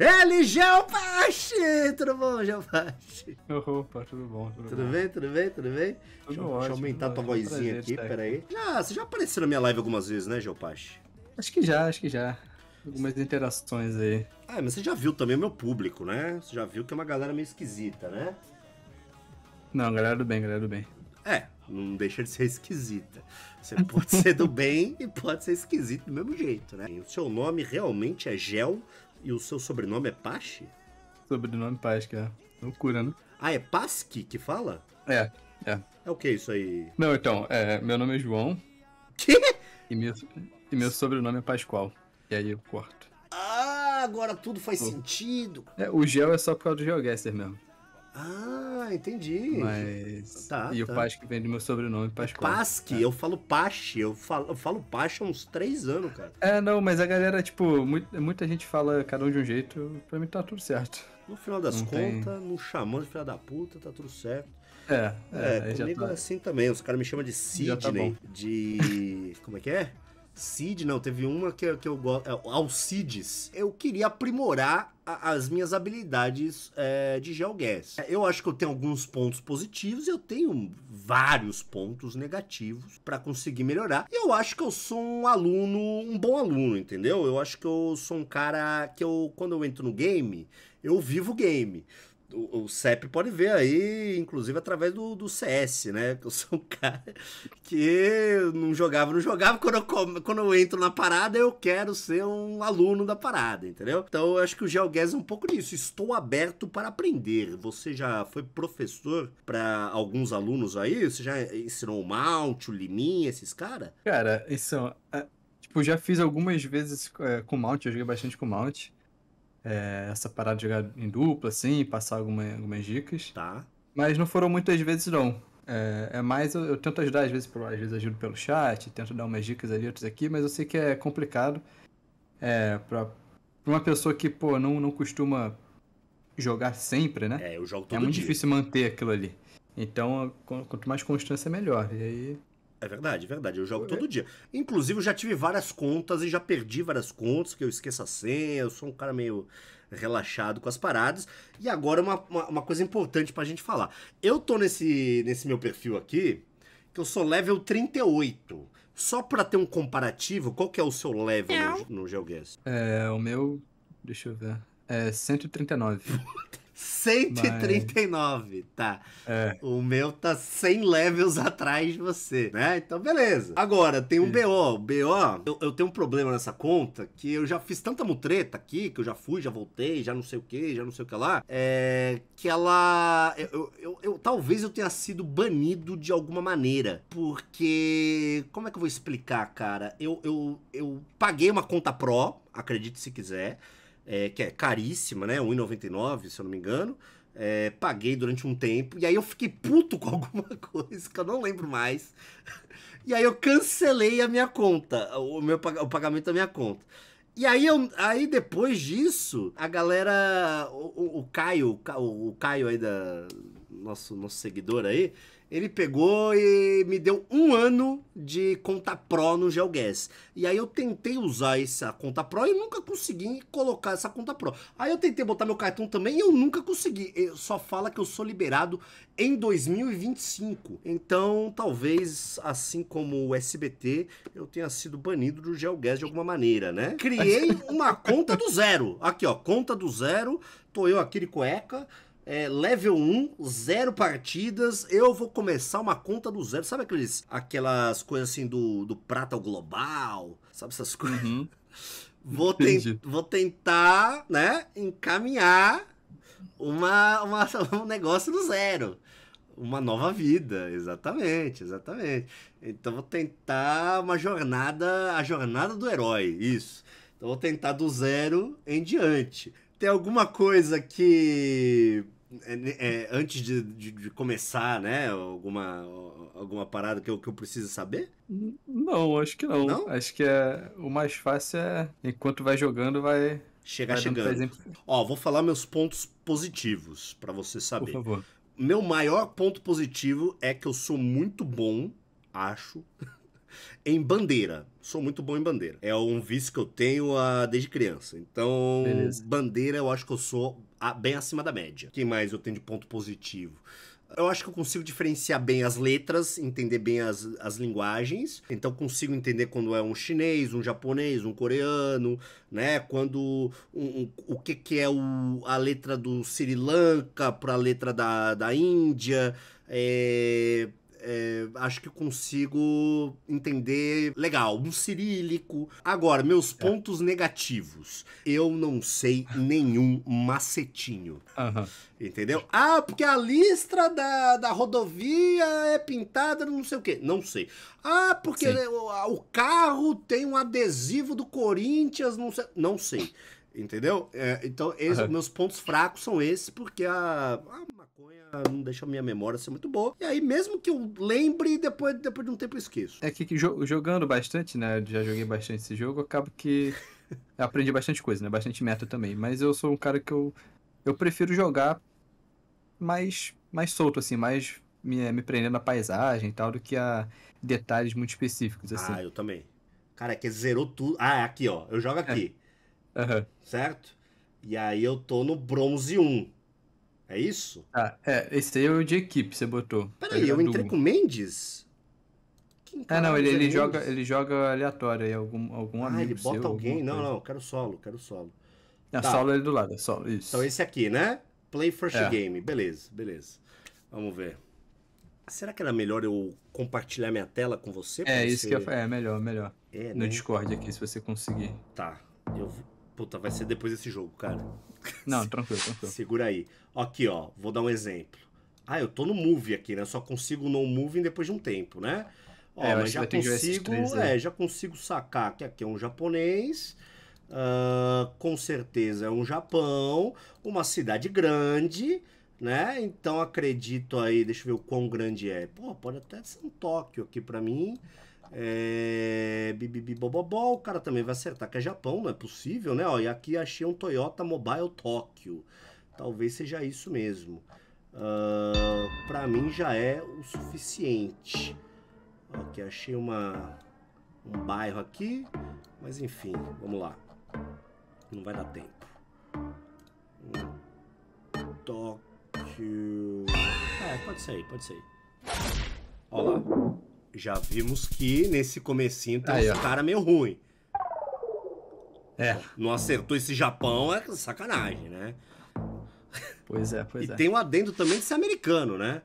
Ele, Geopache! Tudo bom, Geopache? Opa, tudo bom, tudo, tudo bem? bem? Tudo bem, tudo bem? Tudo deixa, ótimo, deixa eu aumentar tua vozinha aqui, peraí. Já, ah, você já apareceu na minha live algumas vezes, né, Geopache? Acho que já, acho que já. Algumas interações aí. Ah, mas você já viu também o meu público, né? Você já viu que é uma galera meio esquisita, né? Não, galera do bem, galera do bem. É, não deixa de ser esquisita. Você pode ser do bem e pode ser esquisito do mesmo jeito, né? O seu nome realmente é Gel e o seu sobrenome é Pache? Sobrenome Pache, é. Loucura, né? Ah, é Pasque que fala? É, é. É o que isso aí? Não, então, é, meu nome é João. Que? E meu, e meu sobrenome é Pascoal. E aí eu corto. Ah, agora tudo faz sentido. É, o gel é só por causa do GeoGuessr mesmo. Ah, entendi. Mas. Tá, e tá. o Pasque vem do meu sobrenome, é Pascoal. Pasque, é. eu falo Pache, eu falo, eu falo Pache há uns três anos, cara. É, não, mas a galera, tipo, muita, muita gente fala cada um de um jeito, pra mim tá tudo certo. No final das contas, tem... não chamando de filha da puta, tá tudo certo. É, é, é comigo tá... É assim também, os caras me chamam de tá Sidney, tá de. Como é que é? Sidney não, teve uma que, que eu gosto. É, Alcides. Eu queria aprimorar as minhas habilidades é, de GeoGuess. Eu acho que eu tenho alguns pontos positivos e eu tenho vários pontos negativos para conseguir melhorar. E eu acho que eu sou um aluno, um bom aluno, entendeu? Eu acho que eu sou um cara que eu, quando eu entro no game, eu vivo o game o, o CEP pode ver aí, inclusive através do, do CS, né? Eu sou um cara que não jogava, não jogava. Quando eu, quando eu entro na parada, eu quero ser um aluno da parada, entendeu? Então eu acho que o GeoGuess é um pouco disso. Estou aberto para aprender. Você já foi professor para alguns alunos aí? Você já ensinou o Mount, o Limin, esses caras? Cara, isso. É, tipo, já fiz algumas vezes é, com Mount, eu joguei bastante com Mount é, essa parada de jogar em dupla, assim, passar alguma, algumas dicas. Tá. Mas não foram muitas vezes, não. É, é mais, eu, eu, tento ajudar, às vezes, por, às vezes ajudo pelo chat, tento dar umas dicas ali, outras aqui, mas eu sei que é complicado é, pra, pra uma pessoa que, pô, não, não costuma jogar sempre, né? É, eu jogo é todo É muito dia. difícil manter aquilo ali. Então, quanto mais constância, melhor. E aí, é verdade, é verdade. Eu jogo todo dia. Inclusive, eu já tive várias contas e já perdi várias contas, que eu esqueço a senha, eu sou um cara meio relaxado com as paradas. E agora uma, uma, uma coisa importante pra gente falar. Eu tô nesse, nesse meu perfil aqui, que eu sou level 38. Só pra ter um comparativo, qual que é o seu level no, no GeoGuess? É, o meu... Deixa eu ver. É 139. 139, Mas... tá. É. O meu tá 100 levels atrás de você, né? Então, beleza. Agora, tem um BO. BO, eu, eu, tenho um problema nessa conta que eu já fiz tanta mutreta aqui, que eu já fui, já voltei, já não sei o que, já não sei o que lá. É. Que ela. Eu, eu, eu, talvez eu tenha sido banido de alguma maneira. Porque. Como é que eu vou explicar, cara? Eu, eu, eu paguei uma conta Pro, acredite se quiser é, que é caríssima, né? 1,99, se eu não me engano. É, paguei durante um tempo e aí eu fiquei puto com alguma coisa que eu não lembro mais. E aí eu cancelei a minha conta, o meu o pagamento da minha conta. E aí, eu, aí depois disso, a galera. O, o, Caio, o, o Caio aí da, nosso, nosso seguidor aí, ele pegou e me deu um ano de conta pro no GeoGuess. E aí eu tentei usar essa conta pro e nunca consegui colocar essa conta pro. Aí eu tentei botar meu cartão também e eu nunca consegui. Eu só fala que eu sou liberado em 2025. Então, talvez, assim como o SBT, eu tenha sido banido do GeoGuess de alguma maneira, né? Criei uma conta do zero. Aqui, ó, conta do zero. Tô eu aqui de cueca é, level 1, zero partidas. Eu vou começar uma conta do zero. Sabe aqueles, aquelas coisas assim do, do prata global? Sabe essas coisas? Uhum. Vou, vou tentar, né, encaminhar uma, uma, um negócio do zero. Uma nova vida, exatamente, exatamente. Então vou tentar uma jornada, a jornada do herói, isso. Então vou tentar do zero em diante tem alguma coisa que é, né, é, antes de, de, de, começar, né? Alguma, alguma parada que eu, que eu preciso saber? Não, acho que não. não? Acho que é, o mais fácil é, enquanto vai jogando, vai. Chegar chegando. Ó, vou falar meus pontos positivos para você saber. Por favor. Meu maior ponto positivo é que eu sou muito bom, acho, em bandeira. Sou muito bom em bandeira. É um vício que eu tenho a, ah, desde criança. Então, Beleza. bandeira eu acho que eu sou a, ah, bem acima da média. O que mais eu tenho de ponto positivo? Eu acho que eu consigo diferenciar bem as letras, entender bem as, as linguagens. Então consigo entender quando é um chinês, um japonês, um coreano, né? Quando um, um, o que, que é o, a letra do Sri Lanka para a letra da, da Índia. É, é, acho que consigo entender legal. Um cirílico. Agora, meus é. pontos é. negativos. Eu não sei nenhum macetinho. Uhum. Entendeu? Ah, porque a listra da, da rodovia é pintada, não sei o quê. Não sei. Ah, porque Sim. o, carro tem um adesivo do Corinthians, não sei. Não sei. Entendeu? É, então, uhum. meus pontos fracos são esses, porque a, a maconha não deixa a minha memória ser muito boa. E aí, mesmo que eu lembre, depois, depois de um tempo eu esqueço. É que, que jogando bastante, né? Eu já joguei bastante esse jogo, acabo que aprendi bastante coisa, né? Bastante meta também. Mas eu sou um cara que eu, eu prefiro jogar mais, mais solto, assim, mais me, me prendendo à paisagem e tal, do que a detalhes muito específicos, assim. Ah, eu também. Cara, é que zerou tudo. Ah, é aqui, ó. Eu jogo é. aqui. É. Uhum. Certo? E aí eu tô no bronze 1. É isso? Ah, é. Esse aí é o de equipe, você botou. Peraí, tá eu entrei com o Mendes? ah, não, ele, é ele joga, ele joga aleatório aí, algum, algum ah, amigo. Ah, ele bota seu, alguém? Não, não, quero solo, quero solo. Não, tá. solo ele do lado, é solo, isso. Então esse aqui, né? Play first é. game. Beleza, beleza. Vamos ver. Será que era melhor eu compartilhar minha tela com você? É, isso ser... que eu É, melhor, melhor. É, no né? Discord aqui, se você conseguir. Tá. Eu Puta, vai ser depois desse jogo, cara. Não, tranquilo, tranquilo. Segura aí. Aqui, ó, vou dar um exemplo. Ah, eu tô no movie aqui, né? só consigo no Move depois de um tempo, né? Ó, é, mas já consigo, três, é, já consigo sacar que aqui é um japonês. Uh, com certeza é um Japão, uma cidade grande, né? Então acredito aí, deixa eu ver o quão grande é. Pô, pode até ser um Tóquio aqui para mim. É, bibibibobobó, o cara também vai acertar que é Japão, não é possível, né? Ó, e aqui achei um Toyota Mobile Tóquio. Talvez seja isso mesmo. Uh, ah, para mim já é o suficiente. Aqui achei uma, um bairro aqui, mas enfim, vamos lá. Não vai dar tempo. Tóquio. É, pode ser aí, pode ser aí. Olha lá já vimos que nesse comecinho tem um cara meio ruim. É. Não acertou esse Japão, é sacanagem, né? Pois é, pois e é. E tem o um adendo também de ser americano, né?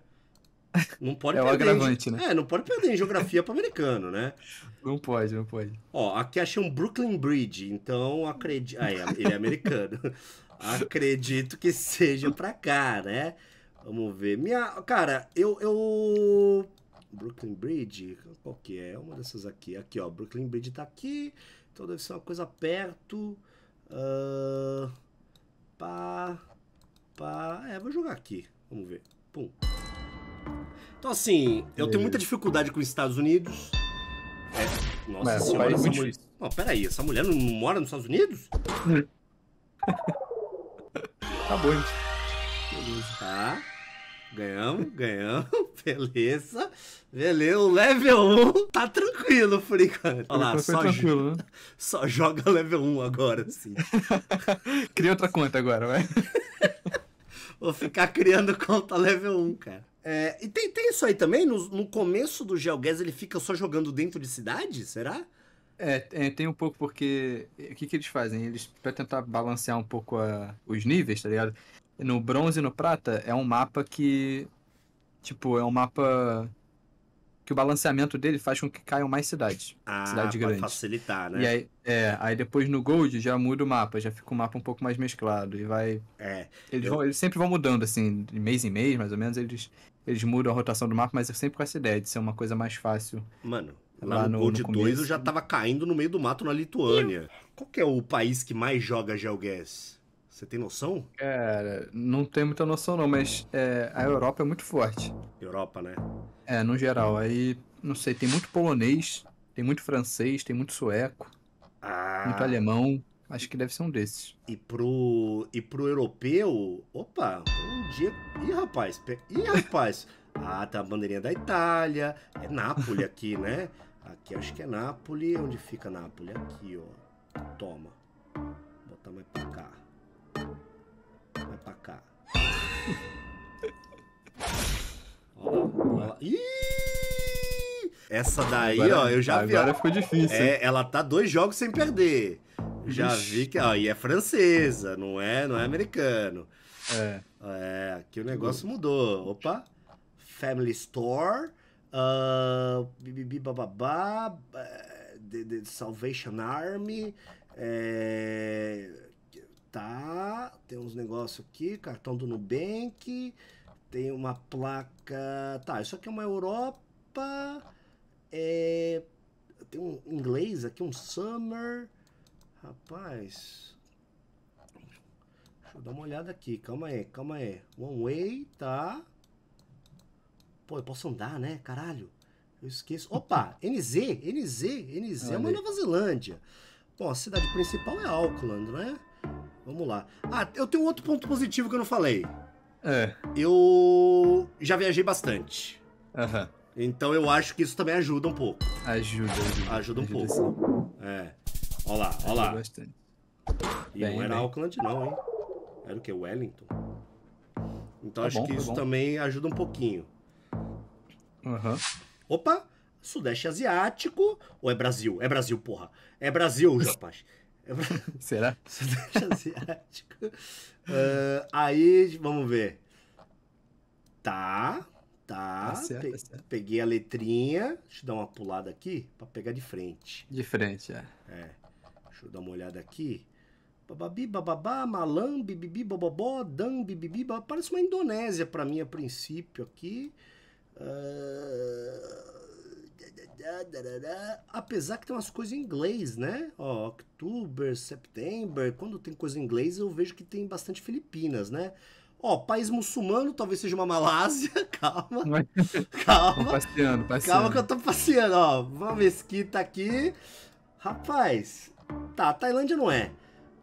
Não pode é perder. O agravante, em... né? É, não pode perder em geografia para americano, né? Não pode, não pode. Ó, aqui achei um Brooklyn Bridge, então acredito. Ah, é, ele é americano. acredito que seja pra cá, né? Vamos ver. Minha. Cara, eu. eu... Brooklyn Bridge, qual que é? Uma dessas aqui. Aqui, ó, Brooklyn Bridge tá aqui, então deve ser uma coisa perto. Uh, pá, pá. É, vou jogar aqui, vamos ver. Pum. Então, assim, eu tenho muita dificuldade com os Estados Unidos. É, nossa Mas, senhora, essa mulher... Não, peraí, essa mulher não, não mora nos Estados Unidos? tá bom, gente. Beleza. Tá. Ganhamos, ganhamos, beleza. Beleza, o level 1 tá tranquilo por enquanto. Olha lá, só, joga, né? só joga level 1 agora, sim. Cria outra conta agora, vai. Vou ficar criando conta level 1, cara. É, e tem, tem isso aí também? No, no começo do GeoGuess ele fica só jogando dentro de cidade? Será? É, é, tem um pouco porque. O que, que eles fazem? Eles, pra tentar balancear um pouco a, os níveis, tá ligado? no bronze e no prata, é um mapa que. Tipo, é um mapa que o balanceamento dele faz com que caiam mais cidades. Ah, cidade grande. facilitar, né? E aí, é, aí depois no Gold já muda o mapa, já fica o mapa um pouco mais mesclado e vai... É. Eles, eu... vão, eles sempre vão mudando, assim, de mês em mês, mais ou menos, eles, eles mudam a rotação do mapa, mas é sempre com essa ideia de ser uma coisa mais fácil. Mano, lá, no, no Gold 2 eu já tava caindo no meio do mato na Lituânia. Eu... Qual que é o país que mais joga GeoGuess? Você tem noção? Cara, não tenho muita noção não, mas é, a Europa é muito forte. Europa, né? É, no geral. Aí, não sei, tem muito polonês, tem muito francês, tem muito sueco, ah. muito alemão. Acho que deve ser um desses. E pro. E pro europeu. Opa, um dia. Ih, rapaz! Pe... Ih, rapaz! ah, tá a bandeirinha da Itália. É Nápoles aqui, né? Aqui acho que é Nápoles. Onde fica Nápoles? Aqui, ó. Toma. Vou botar mais pra cá. Essa daí, agora, ó, eu já agora vi. Agora ficou difícil. É, ela tá dois jogos sem perder. Já Ixi. vi que. Ó, e é francesa, não é, não é americano. É. É, aqui o negócio mudou. Opa. Family Store. Uh, The, The Salvation Army. É, tá. Tem uns negócios aqui. Cartão do Nubank. Tem uma placa. Tá, isso aqui é uma Europa. É, tem um inglês aqui, um summer. Rapaz. Deixa eu dar uma olhada aqui. Calma aí, calma aí. One way, tá? Pô, eu posso andar, né? Caralho. Eu esqueço. Opa, NZ, NZ, NZ é uma Nova Zelândia. Bom, a cidade principal é Auckland, né? Vamos lá. Ah, eu tenho outro ponto positivo que eu não falei. É. Eu já viajei bastante. Aham. Então eu acho que isso também ajuda um pouco. Ajuda, ajuda. Ajuda um pouco. Sim. É. Olha lá, olha lá. Bastante. E bem, não era bem. Auckland, não, hein? Era o que? Wellington. Então tá acho bom, que tá isso bom. também ajuda um pouquinho. Uhum. Opa! Sudeste Asiático ou é Brasil? É Brasil, porra. É Brasil, rapaz. É Bra... Será? Sudeste Asiático. Uh, aí, vamos ver. Tá. Tá, tá, certo, pe tá certo. peguei a letrinha. Deixa eu dar uma pulada aqui para pegar de frente. De frente, é. É. Deixa eu dar uma olhada aqui. Bababi, bababá, malam, bibibi, bobobó, dam, bibibi. Parece uma Indonésia para mim a princípio aqui. Uh... Apesar que tem umas coisas em inglês, né? Ó, outubro, setembro. Quando tem coisa em inglês, eu vejo que tem bastante Filipinas, né? Ó, país muçulmano talvez seja uma Malásia. Calma. calma. Tô passeando, passeando. Calma que eu tô passeando, ó. Uma mesquita tá aqui. Rapaz. Tá, Tailândia não é.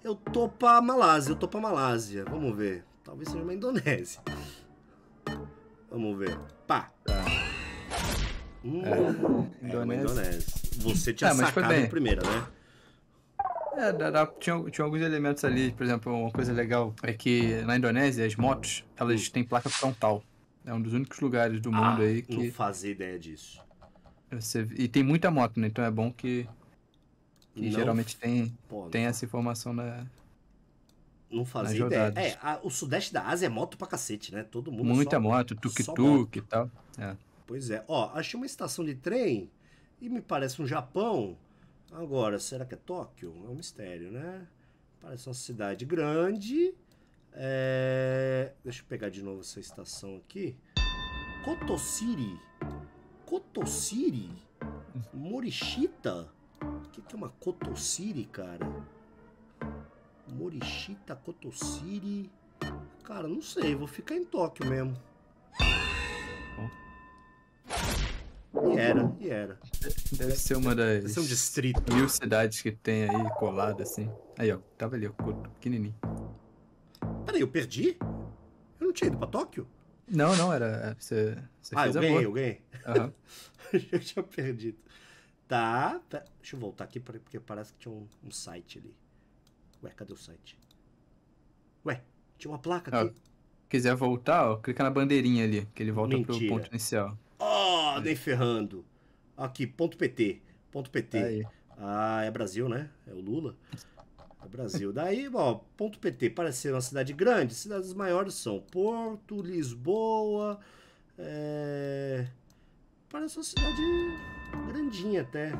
Eu tô pra Malásia, eu tô pra Malásia. Vamos ver. Talvez seja uma Indonésia. Vamos ver. Pá. É. Hum, é. Indonésia. Indonésia. Você tinha tá, sacado primeiro, primeira, né? É, dá, tinha, tinha alguns elementos ali, por exemplo, uma coisa legal é que na Indonésia as motos, elas hum. têm placa frontal. É um dos únicos lugares do mundo ah, aí que. Não fazer ideia disso. Você, e tem muita moto, né? Então é bom que, que geralmente tem, tem essa informação na. Não fazia ideia. Rodadas. É, a, o sudeste da Ásia é moto pra cacete, né? Todo mundo. É muita só, moto, tuk-tuk e tal. É. Pois é. Ó, achei uma estação de trem e me parece um Japão Agora, será que é Tóquio? É um mistério, né? Parece uma cidade grande. É... Deixa eu pegar de novo essa estação aqui. Kotossiri. Kotossiri? Morishita? O que, que é uma Kotossiri, cara? Morishita, Kotossiri... Cara, não sei, vou ficar em Tóquio mesmo. Oh. E era, né? e era. Deve ser uma das Deve ser um distrito. mil cidades que tem aí colada, assim. Aí, ó, tava ali, ó, pequenininho. Peraí, eu perdi? Eu não tinha ido pra Tóquio? Não, não, era. era você, você ah, eu ganhei, eu ganhei. Uhum. eu tinha perdido. Tá, tá, Deixa eu voltar aqui, porque parece que tinha um, um site ali. Ué, cadê o site? Ué, tinha uma placa aqui. Ó, quiser voltar, ó, clica na bandeirinha ali, que ele volta Mentira. pro ponto inicial. Ó, oh, nem ferrando. Aqui, ponto PT. Ponto PT. Aí. Ah, é Brasil, né? É o Lula. É Brasil. Daí, ó, ponto PT, parece ser uma cidade grande. Cidades maiores são Porto, Lisboa. É... Parece uma cidade grandinha até.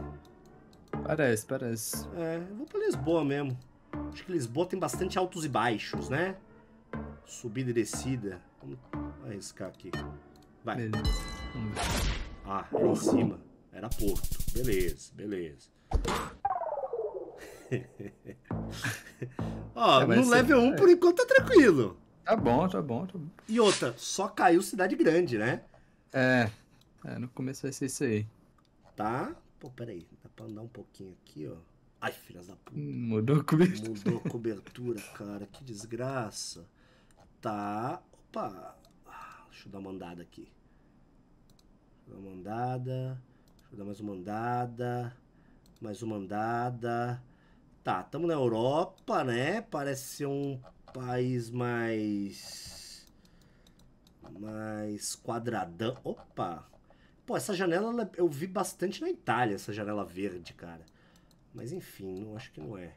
Parece, parece. É, vou pra Lisboa mesmo. Acho que Lisboa tem bastante altos e baixos, né? Subida e descida. Vamos arriscar aqui. Vai. Beleza. Ah, era em cima. Era Porto. Beleza, beleza. Ó, é, no level 1 um, é. por enquanto tá tranquilo. Tá bom, tá bom, tá bom. E outra, só caiu cidade grande, né? É. é no começo vai ser isso aí. Tá? Pô, peraí. Dá pra andar um pouquinho aqui, ó. Ai, filhas da puta. Mudou a cobertura. Mudou a cobertura, cara. Que desgraça. Tá. Opa. Deixa eu dar uma andada aqui. Deixa eu dar uma andada. Deixa eu dar mais uma andada. Mais uma andada. Tá, estamos na Europa, né? Parece ser um país mais. mais quadradão. Opa! Pô, essa janela é, eu vi bastante na Itália, essa janela verde, cara. Mas enfim, não acho que não é.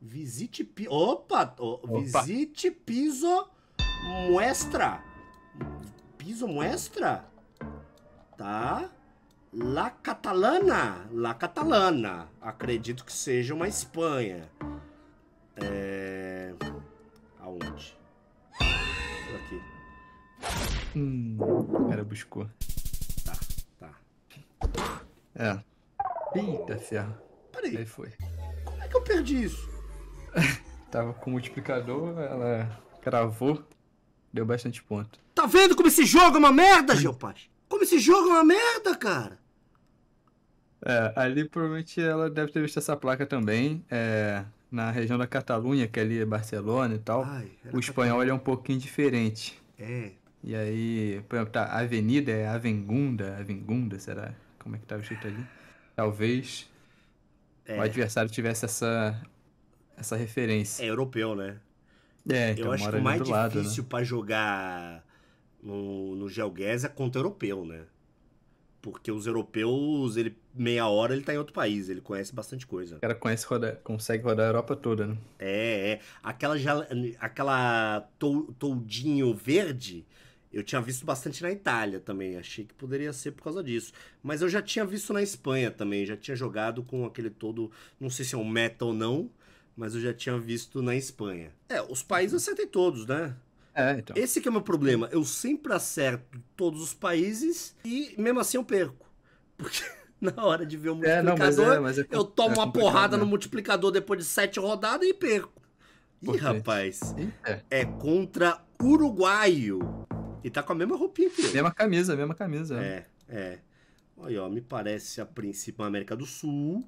Visite. piso. Opa! Opa! Visite piso muestra piso muestra, tá? La Catalana, La Catalana, acredito que seja uma Espanha. É... Aonde? Aqui. Hum, o cara buscou. Tá, tá. É. Eita ferro. Peraí. Aí foi. Como é que eu perdi isso? Tava com o multiplicador, ela cravou. Deu bastante ponto. Tá vendo como esse jogo é uma merda, hum. Geopaz? Como esse jogo é uma merda, cara? É, ali provavelmente ela deve ter visto essa placa também. É, na região da Catalunha, que ali é Barcelona e tal. Ai, o espanhol é um pouquinho diferente. É. E aí, por exemplo, tá, a avenida é Avengunda, Avengunda, será? Como é que estava tá escrito ali? Talvez é. o adversário tivesse essa, essa referência. É europeu, né? É, eu acho que o mais né? difícil né? para jogar no, no GeoGuess é contra europeu, né? Porque os europeus, ele meia hora ele tá em outro país, ele conhece bastante coisa. O cara conhece consegue rodar a Europa toda, né? É, é. Aquela, aquela to, toldinho verde, eu tinha visto bastante na Itália também, achei que poderia ser por causa disso. Mas eu já tinha visto na Espanha também, já tinha jogado com aquele todo, não sei se é um meta ou não, mas eu já tinha visto na Espanha. É, os países então. acertei todos, né? É, então. Esse que é o meu problema. Eu sempre acerto todos os países e mesmo assim eu perco. Porque na hora de ver o multiplicador, é, não, mas é, mas é eu tomo é uma porrada né? no multiplicador depois de sete rodadas e perco. Ih, rapaz, é. é contra uruguaio. E tá com a mesma roupinha aqui. Mesma camisa, mesma camisa. É, é. Olha, ó, me parece a principal América do Sul.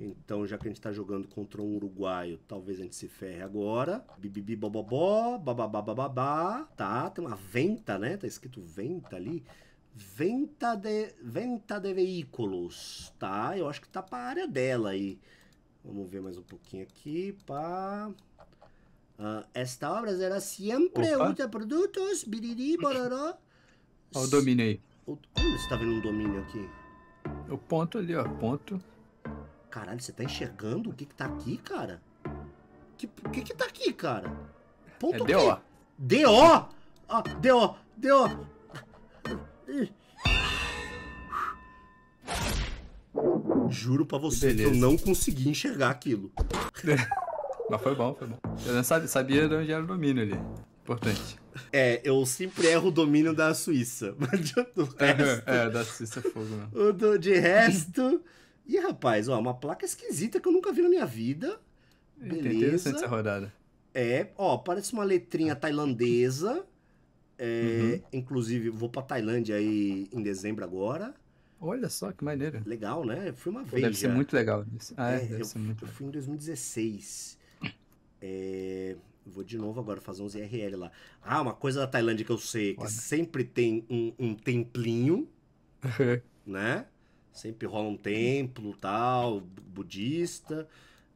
Então, já que a gente está jogando contra um uruguaio, talvez a gente se ferre agora. Bibibi bobobó, bababá bababá. Tá, tem uma venta, né? Tá escrito venta ali. Venta de, venta de veículos, tá? Eu acho que tá para área dela aí. Vamos ver mais um pouquinho aqui, pá. Uh, esta obra será sempre outra produtos, biriri, bororó. Olha o dominei. Onde você tá vendo um domínio aqui? O ponto ali, ó, ponto. Caralho, você tá enxergando o que que tá aqui, cara? Que, o que que tá aqui, cara? Ponto é DO. DO? Ah, DO, DO. Juro pra você que eu não consegui enxergar aquilo. Mas foi bom, foi bom. Eu não sabia, sabia de onde era o domínio ali. Importante. É, eu sempre erro o domínio da Suíça. Mas do é, resto, é, é, da Suíça é fogo, né? De resto, Ih, rapaz, ó, uma placa esquisita que eu nunca vi na minha vida. Beleza. É interessante essa rodada. É, ó, parece uma letrinha tailandesa. É, uhum. Inclusive, vou pra Tailândia aí em dezembro agora. Olha só que maneira. Legal, né? Fui uma vez. Deve já. ser muito legal. Ah, é, é, deve eu, ser muito eu fui em 2016. É, vou de novo agora fazer uns IRL lá. Ah, uma coisa da Tailândia que eu sei, que sempre tem um, um templinho, né? Sempre rola um templo, tal, budista.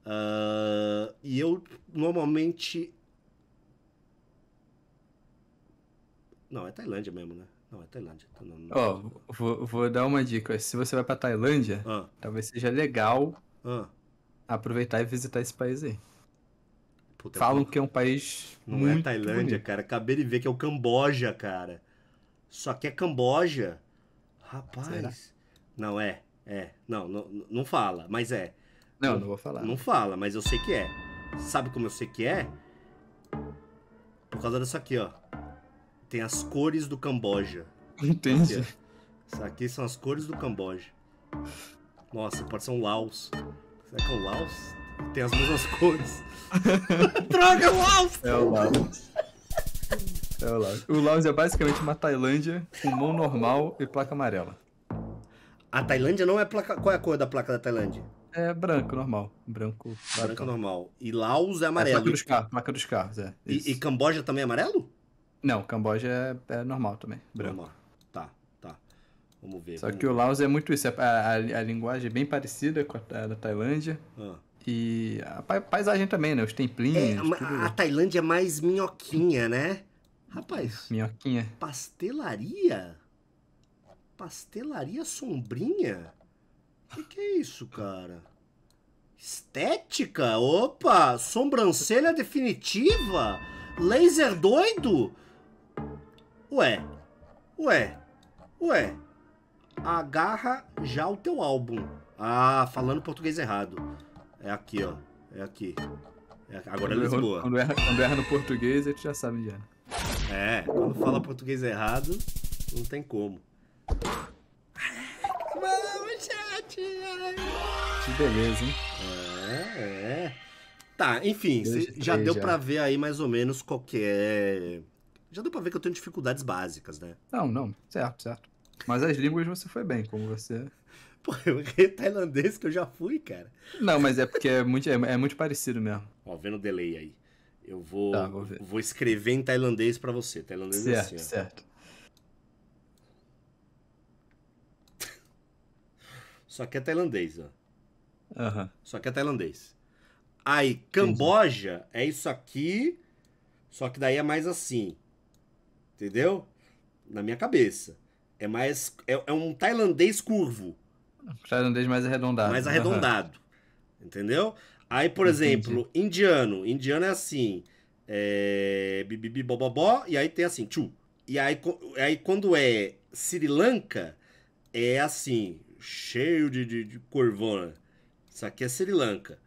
Uh, e eu normalmente. Não, é Tailândia mesmo, né? Não, é Tailândia. Tá, ó, não... oh, vou, vou, dar uma dica. Se você vai pra Tailândia, ah. talvez seja legal ah. aproveitar e visitar esse país aí. Puta, é Falam que é um país. Não é muito é Tailândia, bonito. cara. Acabei de ver que é o Camboja, cara. Só que é Camboja. Rapaz. Será? Não, é. É. Não, não, não fala, mas é. Não, não vou falar. Não fala, mas eu sei que é. Sabe como eu sei que é? Por causa disso aqui, ó. Tem as cores do Camboja. Entendi. Aqui, Isso aqui são as cores do Camboja. Nossa, pode ser um Laos. Será que é um Laos? Tem as mesmas cores. Droga, é Laos! É o Laos. É o Laos. O Laos é basicamente uma Tailândia com mão normal e placa amarela. A Tailândia não é placa. Qual é a cor da placa da Tailândia? É branco, normal. Branco. Branco normal. E Laos é amarelo. É placa dos carros, placa dos carros, é. E, e, Camboja também é amarelo? Não, Camboja é, é normal também. Branco. Normal. Tá, tá. Vamos ver. Só vamos que ver. o Laos é muito isso. É a, a, a, linguagem é bem parecida com a, da Tailândia. Ah. E a paisagem também, né? Os templinhos. É, a, a Tailândia é mais minhoquinha, né? Rapaz. Minhoquinha. Pastelaria? Pastelaria Sombrinha? O que, que é isso, cara? Estética? Opa! Sobrancelha definitiva? Laser doido? Ué, ué, ué. Agarra já o teu álbum. Ah, falando português errado. É aqui, ó. É aqui. É, agora é quando é Lisboa. quando, erra, quando erra no português, a gente já sabe já. É, quando fala português errado, não tem como. Vamos, chat! Que beleza, hein? É, é. Tá, enfim, já deu já. pra ver aí mais ou menos qual que é... Já deu pra ver que eu tenho dificuldades básicas, né? Não, não, certo, certo. Mas as línguas você foi bem, como você... Pô, eu errei tailandês que eu já fui, cara. Não, mas é porque é muito, é, é muito parecido mesmo. Ó, vendo o delay aí. Eu vou, tá, vou, vou, escrever em tailandês para você. Tailandês é certo, é assim, ó. certo. Só que é tailandês, ó. Uhum. Só que é tailandês. Aí, Camboja Entendi. é isso aqui, só que daí é mais assim. Entendeu? Na minha cabeça. É mais. É, é um tailandês curvo. Um tailandês mais arredondado. Mais arredondado. Uhum. Entendeu? Aí, por Entendi. exemplo, indiano. Indiano é assim. É. Bibibi E aí tem assim, tchu. E aí, aí quando é Sri Lanka, é assim cheio de, de, de corvona. Isso aqui é Sri Lanka.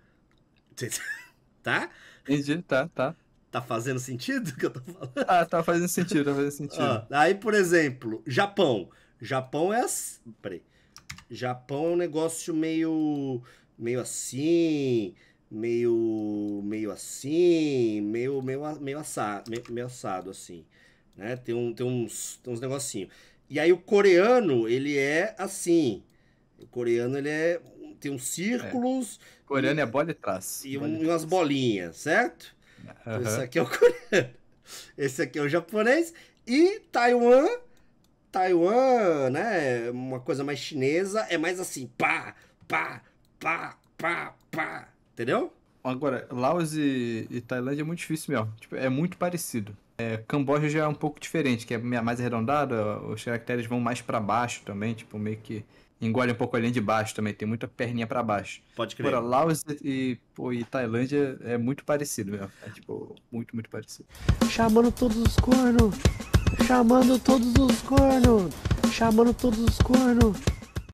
tá? Entendi, tá, tá. Tá fazendo sentido o que eu tô falando? Ah, tá fazendo sentido, tá fazendo sentido. aí, por exemplo, Japão. Japão é assim. Peraí. Japão é um negócio meio. meio assim. Meio. meio assim. meio. meio, meio, assado, meio, meio assado, assim. Né? Tem, um, tem uns, tem uns negocinhos. E aí o coreano, ele é assim. O coreano ele é tem uns círculos. É. Coreano e, é bola de trás. E um, umas bolinhas, certo? Uhum. Então, esse aqui é o coreano. Esse aqui é o japonês. E Taiwan. Taiwan, né? Uma coisa mais chinesa. É mais assim, pá, pá, pá, pá, pá. Entendeu? Agora, Laos e, e Tailândia é muito difícil mesmo. Tipo, é muito parecido. É, Camboja já é um pouco diferente, que é mais arredondado os caracteres vão mais para baixo também, tipo, meio que engole um pouco a linha de baixo também, tem muita perninha para baixo. Pode crer. Porra, Laos e, pô, e Tailândia é muito parecido mesmo. É, tipo, muito, muito parecido. Chamando todos os cornos! Chamando todos os cornos! Chamando todos os cornos!